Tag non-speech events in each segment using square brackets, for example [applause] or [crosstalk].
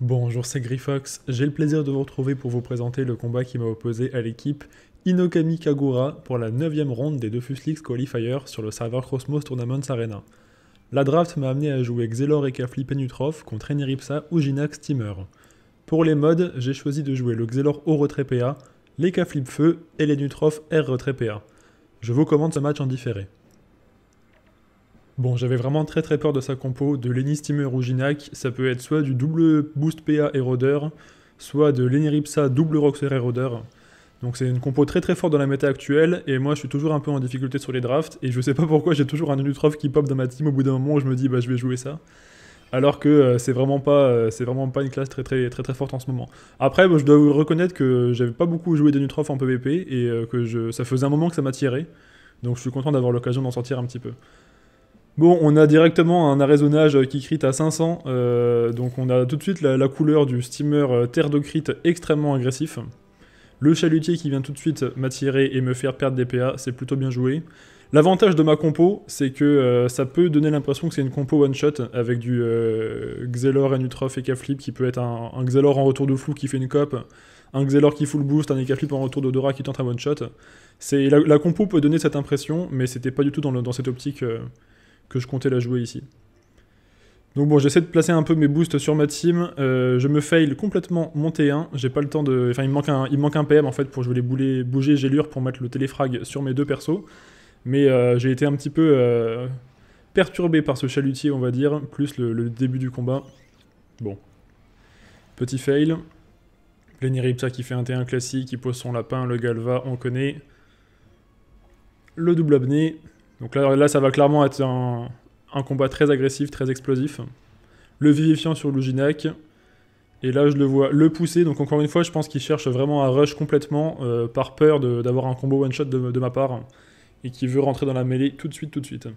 Bonjour, c'est Grifox. J'ai le plaisir de vous retrouver pour vous présenter le combat qui m'a opposé à l'équipe Inokami Kagura pour la 9ème ronde des Dofus Leaks Qualifier sur le serveur Cosmos Tournaments Arena. La draft m'a amené à jouer Xelor et Kafli Penutrov contre Eniripsa ou Ginax Steamer. Pour les modes, j'ai choisi de jouer le Xelor au retrait PA, les Kaflip Feu et les Nutrof R retrait PA. Je vous commande ce match en différé. Bon, j'avais vraiment très très peur de sa compo, de Lenny Steamer ou Ginac, ça peut être soit du double Boost PA Roder, soit de Lenny Ripsa double Roxer Roder. Donc c'est une compo très très forte dans la méta actuelle, et moi je suis toujours un peu en difficulté sur les drafts, et je sais pas pourquoi j'ai toujours un Denutroph qui pop dans ma team au bout d'un moment où je me dis bah je vais jouer ça. Alors que euh, c'est vraiment pas euh, vraiment pas une classe très très très très forte en ce moment. Après je dois vous reconnaître que j'avais pas beaucoup joué Denutroph en PvP et euh, que ça faisait un moment que ça m'attirait. Donc je suis content d'avoir l'occasion d'en sortir un petit peu. Bon, on a directement un arraisonnage qui crit à 500, euh, donc on a tout de suite la, couleur du steamer terre de crit extrêmement agressif. Le chalutier qui vient tout de suite m'attirer et me faire perdre des PA, c'est plutôt bien joué. L'avantage de ma compo, c'est que euh, ça peut donner l'impression que c'est une compo one-shot avec du euh, Xelor, Nutrof, et qui peut être un, Xelor en retour de flou qui fait une cop, un Xelor qui full boost, un Ekaflip en retour d'odorat qui tente un one-shot. La, la compo peut donner cette impression, mais c'était pas du tout dans, cette optique que je comptais la jouer ici. Donc bon, j'essaie de placer un peu mes boosts sur ma team. Euh, je me fail complètement mon T1. J'ai pas le temps de... Enfin, il me manque un, il manque un PM en fait pour je voulais bouler, bouger Gélure pour mettre le téléfrag sur mes deux persos. Mais euh, j'ai été un petit peu euh, perturbé par ce chalutier, on va dire, plus le, début du combat. Bon. Petit fail. Leniripsa qui fait un T1 classique, qui pose son lapin, le Galva, on connaît. Le double abné, donc là, ça va clairement être un, combat très agressif, très explosif. Le vivifiant sur Luginac. Et là, je le vois le pousser. Donc encore une fois, je pense qu'il cherche vraiment à rush complètement euh, par peur d'avoir un combo one-shot de, ma part. Et qui veut rentrer dans la mêlée tout de suite, tout de suite.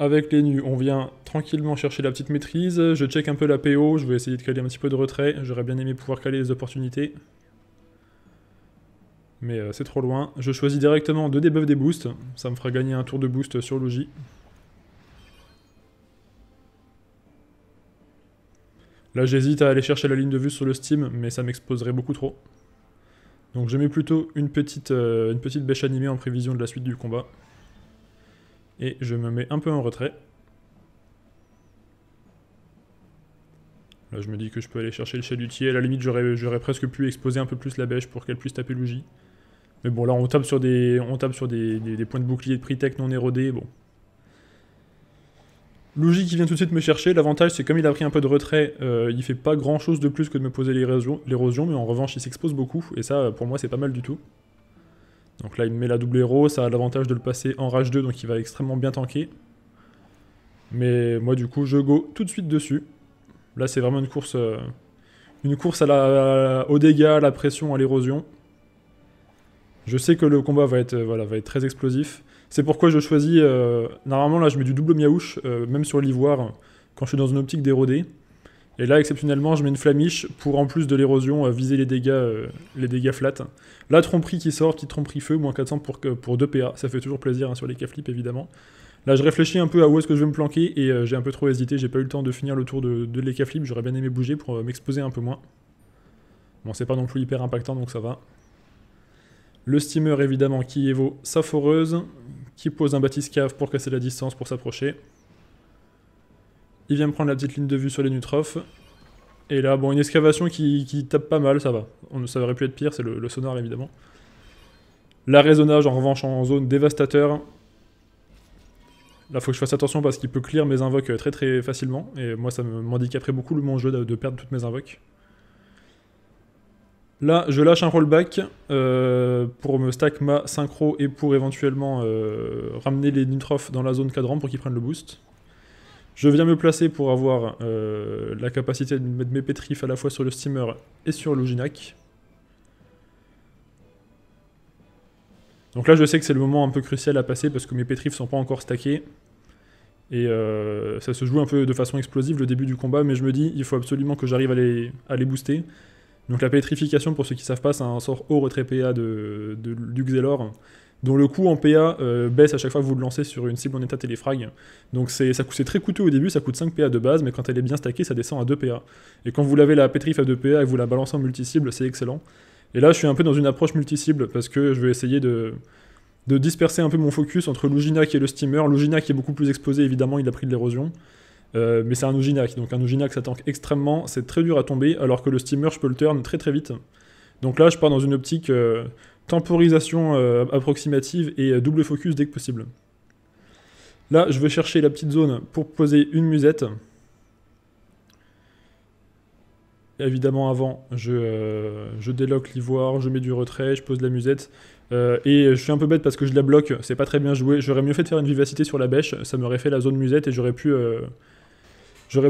Avec les nus, on vient tranquillement chercher la petite maîtrise. Je check un peu la PO, je vais essayer de caler un petit peu de retrait. J'aurais bien aimé pouvoir caler les opportunités mais euh, c'est trop loin. Je choisis directement deux debuffs des boosts, ça me fera gagner un tour de boost sur Logi. Là j'hésite à aller chercher la ligne de vue sur le Steam, mais ça m'exposerait beaucoup trop. Donc je mets plutôt une petite, euh, une petite bêche animée en prévision de la suite du combat. Et je me mets un peu en retrait. je me dis que je peux aller chercher le chalutier. À la limite, j'aurais presque pu exposer un peu plus la bêche pour qu'elle puisse taper le Mais bon, là, on tape sur des, on tape sur des, points de bouclier de prix tech non érodés. Bon. logique qui vient tout de suite me chercher. L'avantage, c'est comme il a pris un peu de retrait, euh, il fait pas grand chose de plus que de me poser l'érosion. Mais en revanche, il s'expose beaucoup. Et ça, pour moi, c'est pas mal du tout. Donc là, il me met la double héros. Ça a l'avantage de le passer en rage 2. Donc il va extrêmement bien tanker. Mais moi, du coup, je go tout de suite dessus. Là, c'est vraiment une course, euh, une course à la, au la pression, à l'érosion. Je sais que le combat va être, euh, voilà, va être très explosif. C'est pourquoi je choisis... Euh, normalement, là, je mets du double miaouche, même sur l'ivoire, quand je suis dans une optique d'éroder. Et là, exceptionnellement, je mets une flamiche pour, en plus de l'érosion, viser les dégâts, les dégâts flats. La tromperie qui sort, petite tromperie feu, moins 400 pour, pour 2 PA. Ça fait toujours plaisir hein, sur les k évidemment. Là, je réfléchis un peu à où est-ce que je vais me planquer et euh, j'ai un peu trop hésité. J'ai pas eu le temps de finir le tour de, de J'aurais bien aimé bouger pour euh, m'exposer un peu moins. Bon, c'est pas non plus hyper impactant, donc ça va. Le steamer, évidemment, qui évo sa foreuse, qui pose un bâtisse cave pour casser la distance, pour s'approcher. Il vient me prendre la petite ligne de vue sur les nutrophes. Et là, bon, une excavation qui, tape pas mal, ça va. On, ça aurait pu être pire, c'est le, le sonar, évidemment. La raisonnage en revanche, en zone dévastateur, Là, faut que je fasse attention parce qu'il peut clear mes invoques euh, très très facilement. Et moi, ça m'handicaperait beaucoup le mon jeu de, perdre toutes mes invoques. Là, je lâche un rollback euh, pour me stack ma synchro et pour éventuellement euh, ramener les Nitrof dans la zone cadran pour qu'ils prennent le boost. Je viens me placer pour avoir la capacité de mettre mes pétrifs à la fois sur le steamer et sur l'Oginac. Donc là, je sais que c'est le moment un peu crucial à passer parce que mes pétrifs sont pas encore stackés. Et euh, ça se joue un peu de façon explosive le début du combat, mais je me dis, il faut absolument que j'arrive à les, booster. Donc la pétrification, pour ceux qui savent pas, c'est un sort haut retrait PA de, de, dont le coût en PA euh, baisse à chaque fois que vous le lancez sur une cible en état téléfrag. Donc c'est très coûteux au début, ça coûte 5 PA de base, mais quand elle est bien stackée, ça descend à 2 PA. Et quand vous l'avez la pétrif à 2 PA et vous la balancez en multi-cible, c'est excellent. Et là, je suis un peu dans une approche multi-cible parce que je vais essayer de, disperser un peu mon focus entre qui et le steamer. qui est beaucoup plus exposé, évidemment, il a pris de l'érosion. Euh, mais c'est un qui, donc un ougina ça tank extrêmement, c'est très dur à tomber, alors que le steamer je peux le turn très très vite. Donc là je pars dans une optique euh, temporisation euh, approximative et double focus dès que possible. Là je vais chercher la petite zone pour poser une musette évidemment avant, euh, je, déloque l'ivoire, je mets du retrait, je pose la musette. Euh, et je suis un peu bête parce que je la bloque, c'est pas très bien joué. J'aurais mieux fait de faire une vivacité sur la bêche, ça m'aurait fait la zone musette et j'aurais pu, euh,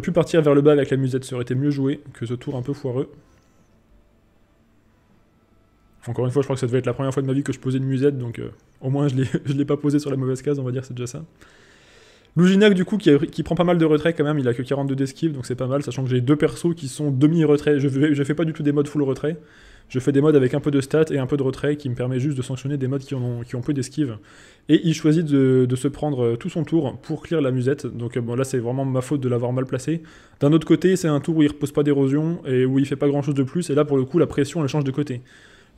pu partir vers le bas avec la musette. Ça aurait été mieux joué que ce tour un peu foireux. Encore une fois, je crois que ça devait être la première fois de ma vie que je posais une musette, donc au moins je l'ai [laughs] pas posé sur la mauvaise case, on va dire, c'est déjà ça. Luginac du coup, qui, prend pas mal de retrait quand même, il a que 42 d'esquive, donc c'est pas mal, sachant que j'ai deux persos qui sont demi retrait Je, je fais pas du tout des modes full retrait. Je fais des modes avec un peu de stats et un peu de retrait qui me permet juste de sanctionner des modes qui, ont, peu d'esquive. Et il choisit de, se prendre euh, tout son tour pour clear la musette. Donc euh, bon, là, c'est vraiment ma faute de l'avoir mal placé. D'un autre côté, c'est un tour où il repose pas d'érosion et où il fait pas grand chose de plus. Et là, pour le coup, la pression, elle change de côté.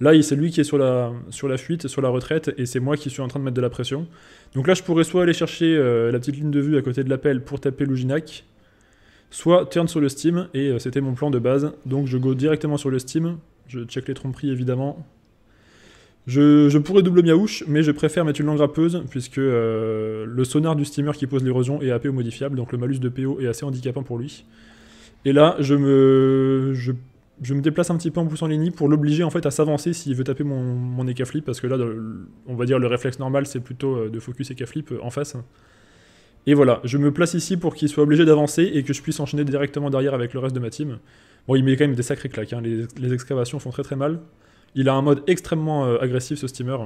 Là, c'est lui qui est sur la, sur la fuite, sur la retraite, et c'est moi qui suis en train de mettre de la pression. Donc là, je pourrais soit aller chercher euh, la petite ligne de vue à côté de l'appel pour taper Luginac, soit turn sur le Steam, et euh, c'était mon plan de base. Donc je go directement sur le Steam, je check les tromperies évidemment. Je, pourrais double miaouche, mais je préfère mettre une langue rappeuse, puisque euh, le sonar du steamer qui pose l'érosion est APO modifiable, donc le malus de PO est assez handicapant pour lui. Et là, je me je me déplace un petit peu en poussant les nids pour l'obliger en fait à s'avancer s'il veut taper mon, mon Flip, parce que là on va dire le réflexe normal c'est plutôt euh, de focus Ekaflip euh, en face. Et voilà, je me place ici pour qu'il soit obligé d'avancer et que je puisse enchaîner directement derrière avec le reste de ma team. Bon, il met quand même des sacrés claques, hein. les, excavations font très très mal. Il a un mode extrêmement euh, agressif ce steamer.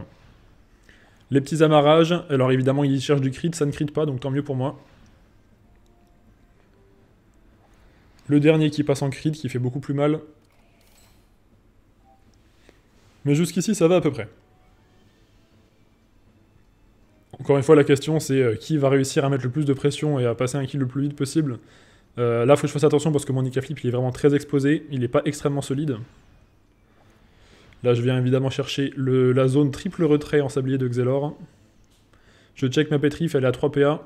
Les petits amarrages, alors évidemment il cherche du crit, ça ne crit pas donc tant mieux pour moi. Le dernier qui passe en crit qui fait beaucoup plus mal. Mais jusqu'ici, ça va à peu près. Encore une fois, la question, c'est euh, qui va réussir à mettre le plus de pression et à passer un kill le plus vite possible. Euh, là, faut que je fasse attention parce que mon Nika il est vraiment très exposé. Il n'est pas extrêmement solide. Là, je viens évidemment chercher la zone triple retrait en sablier de Xelor. Je check ma pétrif, elle est à 3 PA.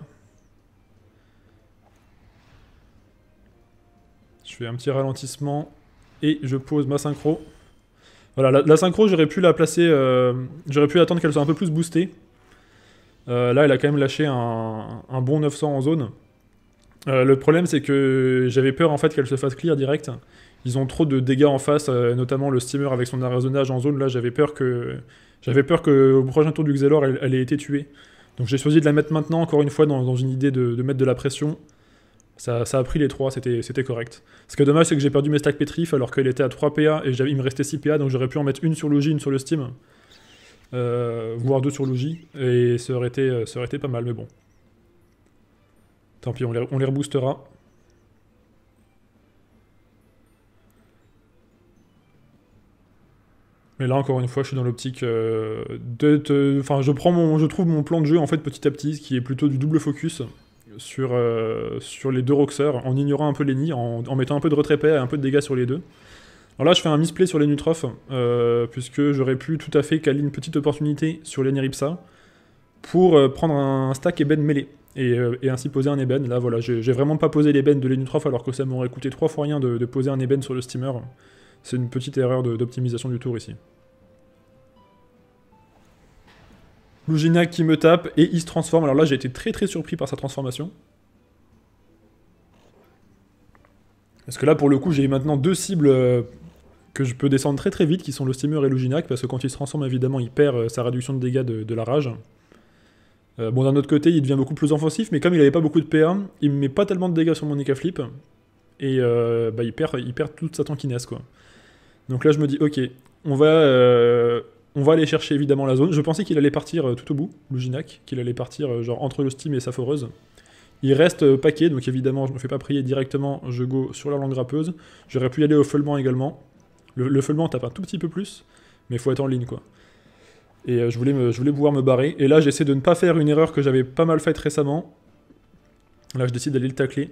Je fais un petit ralentissement et je pose ma synchro. Voilà, la, synchro, j'aurais pu la placer. Euh, j'aurais pu attendre qu'elle soit un peu plus boostée. Euh, là, elle a quand même lâché un, bon 900 en zone. Euh, le problème, c'est que j'avais peur en fait qu'elle se fasse clear direct. Ils ont trop de dégâts en face, notamment le steamer avec son arraisonnage en zone. Là, j'avais peur que j'avais peur que au prochain tour du Xelor, elle, ait été tuée. Donc j'ai choisi de la mettre maintenant, encore une fois, dans, une idée de, mettre de la pression. Ça, a pris les 3, c'était correct. Ce qui est dommage, c'est que j'ai perdu mes stacks pétrif alors qu'il était à 3 PA et il me restait 6 PA, donc j'aurais pu en mettre une sur Logi, une sur le Steam, euh, voire deux sur Logi, et ça aurait, été, euh, ça été pas mal, mais bon. Tant pis, on les, reboostera. Mais là, encore une fois, je suis dans l'optique euh, de... Enfin, je prends Je trouve mon plan de jeu, en fait, petit à petit, qui est plutôt du double focus sur, euh, sur les deux Roxers en ignorant un peu les nids, en, mettant un peu de retrait et un peu de dégâts sur les deux. Alors là, je fais un misplay sur les Nutrophes, euh, puisque j'aurais pu tout à fait caler une petite opportunité sur les pour euh, prendre un stack ébène mêlé et, ainsi poser un ébène. Là, voilà, j'ai vraiment pas posé l'ébène de Lenutroph alors que ça m'aurait coûté trois fois rien de, de, poser un ébène sur le steamer. C'est une petite erreur d'optimisation du tour ici. Luginac qui me tape et il se transforme. Alors là, j'ai été très très surpris par sa transformation. Parce que là, pour le coup, j'ai maintenant deux cibles euh, que je peux descendre très très vite, qui sont le steamer et Luginac, parce que quand il se transforme, évidemment, il perd euh, sa réduction de dégâts de, la rage. Euh, bon, d'un autre côté, il devient beaucoup plus offensif, mais comme il avait pas beaucoup de PA, il ne met pas tellement de dégâts sur mon Nika Flip, et bah, il, perd, il perd toute sa tankiness, quoi. Donc là, je me dis, ok, on va on va aller chercher évidemment la zone. Je pensais qu'il allait partir euh, tout au bout, Luginac, qu'il allait partir euh, genre entre le Steam et sa foreuse. Il reste euh, paquet, donc évidemment je ne me fais pas prier directement, je go sur la langue grappeuse. J'aurais pu y aller au Feulement également. Le, le Feulement tape un tout petit peu plus, mais il faut être en ligne quoi. Et je voulais, je voulais pouvoir me barrer. Et là j'essaie de ne pas faire une erreur que j'avais pas mal faite récemment. Là je décide d'aller le tacler.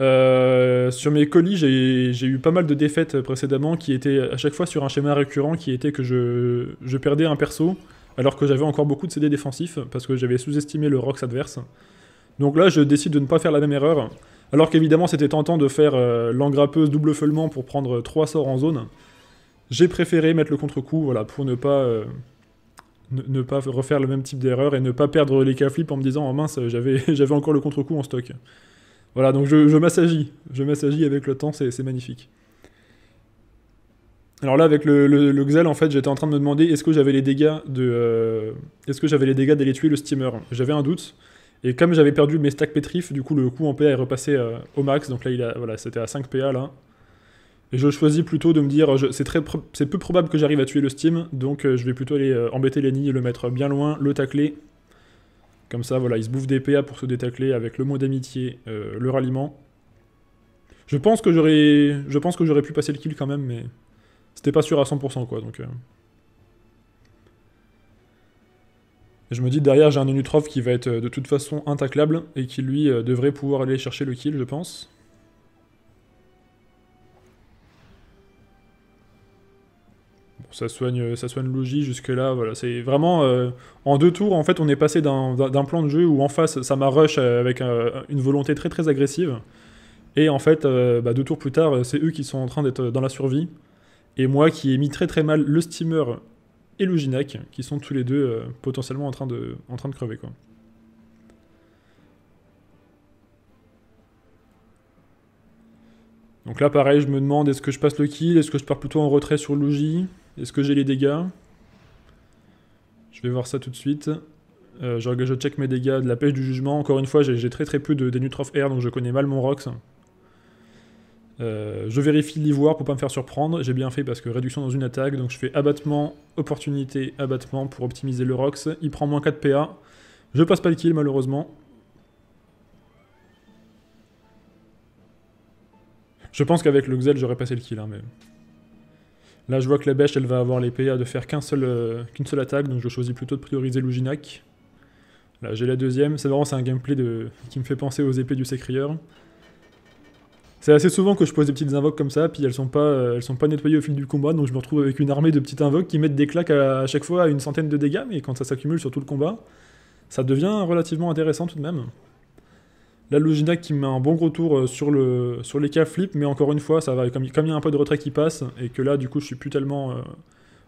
Euh, sur mes colis, j'ai eu pas mal de défaites précédemment qui étaient à chaque fois sur un schéma récurrent qui était que je, perdais un perso alors que j'avais encore beaucoup de CD défensifs parce que j'avais sous-estimé le Rox adverse. Donc là, je décide de ne pas faire la même erreur. Alors qu'évidemment, c'était tentant de faire euh, l'engrappeuse double feulement pour prendre 3 sorts en zone. J'ai préféré mettre le contre-coup pour ne pas, euh, ne, pas refaire le même type d'erreur et ne pas perdre les cas en me disant oh mince, j'avais [laughs] encore le contre-coup en stock. Voilà, donc je, m'assagis, Je m'assagis avec le temps, c'est magnifique. Alors là, avec le, le, Xel, en fait, j'étais en train de me demander est-ce que j'avais les dégâts de, euh, est-ce que j'avais les dégâts d'aller tuer le steamer. J'avais un doute. Et comme j'avais perdu mes stacks pétrif, du coup le coup en PA est repassé euh, au max. Donc là, il voilà, c'était à 5 PA là. Et je choisis plutôt de me dire, c'est peu probable que j'arrive à tuer le steam, donc euh, je vais plutôt aller embêter et le mettre bien loin, le tacler, comme ça, voilà, il se bouffe des PA pour se détacler avec le mot d'amitié, euh, le ralliement. Je pense que j'aurais, je pense que j'aurais pu passer le kill quand même, mais c'était pas sûr à 100% quoi. Donc, euh. je me dis derrière j'ai un qui va être euh, de toute façon intaclable et qui lui devrait pouvoir aller chercher le kill, je pense. ça soigne, euh, ça soigne jusque-là. Voilà, c'est vraiment euh, en deux tours. En fait, on est passé d'un plan de jeu où en face, ça m'a rush euh, avec une volonté très très agressive. Et en fait, bah, deux tours plus tard, c'est eux qui sont en train d'être dans la survie. Et moi qui ai mis très très mal le steamer et le Ginac, qui sont tous les deux potentiellement en train de, en train de crever. Quoi. Donc là, pareil, je me demande est-ce que je passe le kill Est-ce que je pars plutôt en retrait sur Logi est-ce que j'ai les dégâts Je vais voir ça tout de suite. Euh, je, check mes dégâts de la pêche du jugement. Encore une fois, j'ai très très peu de Denutroph Air, donc je connais mal mon Rox. Euh, je vérifie l'ivoire pour pas me faire surprendre. J'ai bien fait parce que réduction dans une attaque. Donc je fais abattement, opportunité, abattement pour optimiser le Rox. Il prend moins 4 PA. Je passe pas le kill malheureusement. Je pense qu'avec le Xel j'aurais passé le kill, hein, mais... Là, je vois que la bêche, elle va avoir les à de faire euh, qu'une seule attaque, donc je choisis plutôt de prioriser Luginac. Là, j'ai la deuxième. C'est vraiment, c'est un gameplay de... qui me fait penser aux épées du Sécrieur. C'est assez souvent que je pose des petites invoques comme ça, puis elles sont pas, euh, elles sont pas nettoyées au fil du combat, donc je me retrouve avec une armée de petites invoques qui mettent des claques à, à chaque fois à une centaine de dégâts, mais quand ça s'accumule sur tout le combat, ça devient relativement intéressant tout de même. Là, Lugina qui met un bon gros euh, sur, le, sur les cas flip, mais encore une fois, ça va, comme, il y a un peu de retrait qui passe, et que là, du coup, je suis plus tellement euh,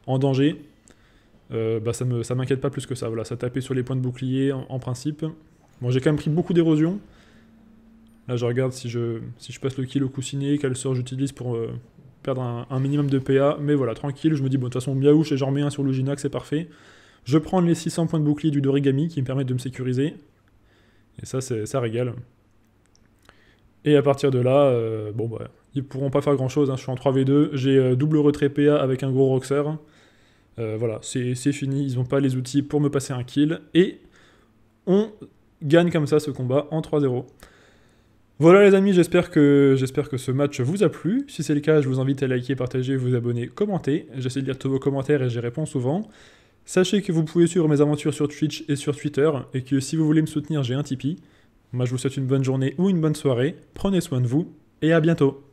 en danger, euh, bah, ça ne m'inquiète pas plus que ça. Voilà, ça tapait sur les points de bouclier, en, principe. Bon, j'ai quand même pris beaucoup d'érosion. Là, je regarde si je, si je passe le kill au coussinet, quelle sort j'utilise pour perdre un, minimum de PA. Mais voilà, tranquille, je me dis, bon, de toute façon, Miaouche et j'en remets un sur Lugina, c'est parfait. Je prends les 600 points de bouclier du Dorigami qui me permettent de me sécuriser. Et ça, ça régale. Et à partir de là, ils euh, bon bah, ils pourront pas faire grand chose. Hein. Je suis en 3v2, j'ai euh, double retrait PA avec un gros Roxer. Euh, voilà, c'est fini, ils n'ont pas les outils pour me passer un kill. Et on gagne comme ça ce combat en 3-0. Voilà les amis, j'espère que, que ce match vous a plu. Si c'est le cas, je vous invite à liker, partager, vous abonner, commenter. J'essaie de lire tous vos commentaires et j'y réponds souvent. Sachez que vous pouvez suivre mes aventures sur Twitch et sur Twitter, et que si vous voulez me soutenir, j'ai un Tipeee. Moi, je vous souhaite une bonne journée ou une bonne soirée, prenez soin de vous, et à bientôt